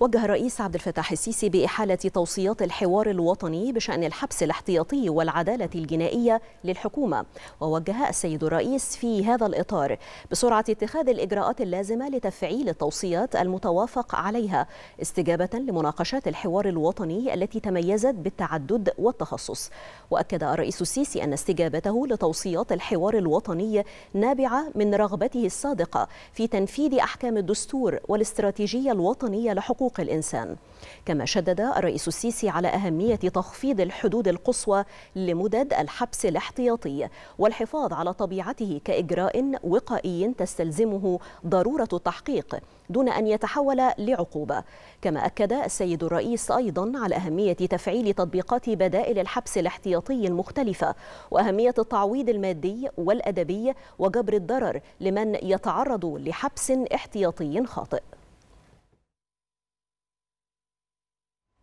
وجه الرئيس عبد الفتاح السيسي بإحالة توصيات الحوار الوطني بشأن الحبس الاحتياطي والعدالة الجنائية للحكومة ووجه السيد الرئيس في هذا الإطار بسرعة اتخاذ الإجراءات اللازمة لتفعيل التوصيات المتوافق عليها استجابة لمناقشات الحوار الوطني التي تميزت بالتعدد والتخصص وأكد الرئيس السيسي أن استجابته لتوصيات الحوار الوطني نابعة من رغبته الصادقة في تنفيذ أحكام الدستور والاستراتيجية الوطنية لحقوق حقوق الإنسان كما شدد الرئيس السيسي على أهمية تخفيض الحدود القصوى لمدد الحبس الاحتياطي والحفاظ على طبيعته كإجراء وقائي تستلزمه ضرورة التحقيق دون أن يتحول لعقوبة كما أكد السيد الرئيس أيضا على أهمية تفعيل تطبيقات بدائل الحبس الاحتياطي المختلفة وأهمية التعويض المادي والأدبي وجبر الضرر لمن يتعرض لحبس احتياطي خاطئ